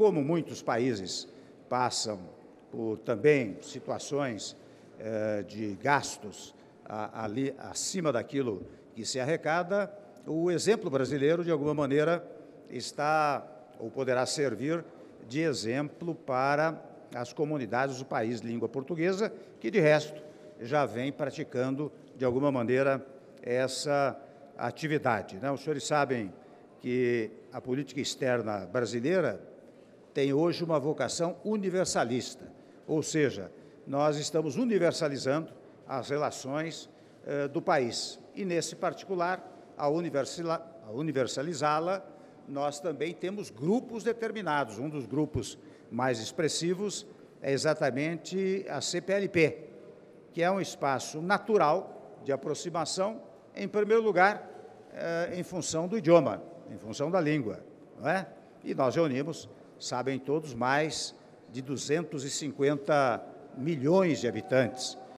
como muitos países passam por também situações eh, de gastos ali acima daquilo que se arrecada, o exemplo brasileiro, de alguma maneira, está ou poderá servir de exemplo para as comunidades do país de língua portuguesa, que de resto já vem praticando de alguma maneira essa atividade. Né? Os senhores sabem que a política externa brasileira tem hoje uma vocação universalista, ou seja, nós estamos universalizando as relações eh, do país. E, nesse particular, ao universalizá-la, nós também temos grupos determinados. Um dos grupos mais expressivos é exatamente a CPLP, que é um espaço natural de aproximação, em primeiro lugar, eh, em função do idioma, em função da língua. Não é? E nós reunimos sabem todos, mais de 250 milhões de habitantes.